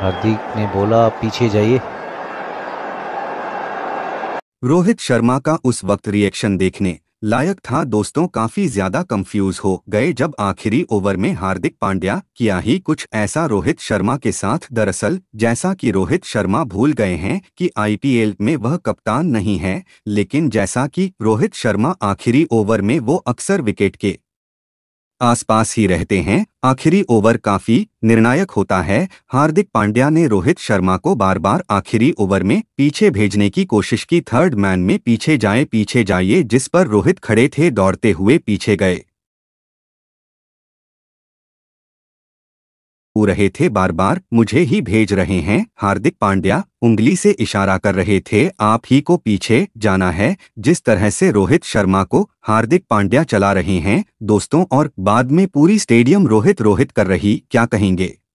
हार्दिक ने बोला आप पीछे जाइए रोहित शर्मा का उस वक्त रिएक्शन देखने लायक था दोस्तों काफी ज्यादा कंफ्यूज हो गए जब आखिरी ओवर में हार्दिक पांड्या किया ही कुछ ऐसा रोहित शर्मा के साथ दरअसल जैसा कि रोहित शर्मा भूल गए हैं कि आईपीएल में वह कप्तान नहीं है लेकिन जैसा कि रोहित शर्मा आखिरी ओवर में वो अक्सर विकेट के आसपास ही रहते हैं आखिरी ओवर काफी निर्णायक होता है हार्दिक पांड्या ने रोहित शर्मा को बार बार आखिरी ओवर में पीछे भेजने की कोशिश की थर्ड मैन में पीछे जाए पीछे जाइए जिस पर रोहित खड़े थे दौड़ते हुए पीछे गए कूद रहे थे बार बार मुझे ही भेज रहे हैं हार्दिक पांड्या उंगली से इशारा कर रहे थे आप ही को पीछे जाना है जिस तरह से रोहित शर्मा को हार्दिक पांड्या चला रहे हैं दोस्तों और बाद में पूरी स्टेडियम रोहित रोहित कर रही क्या कहेंगे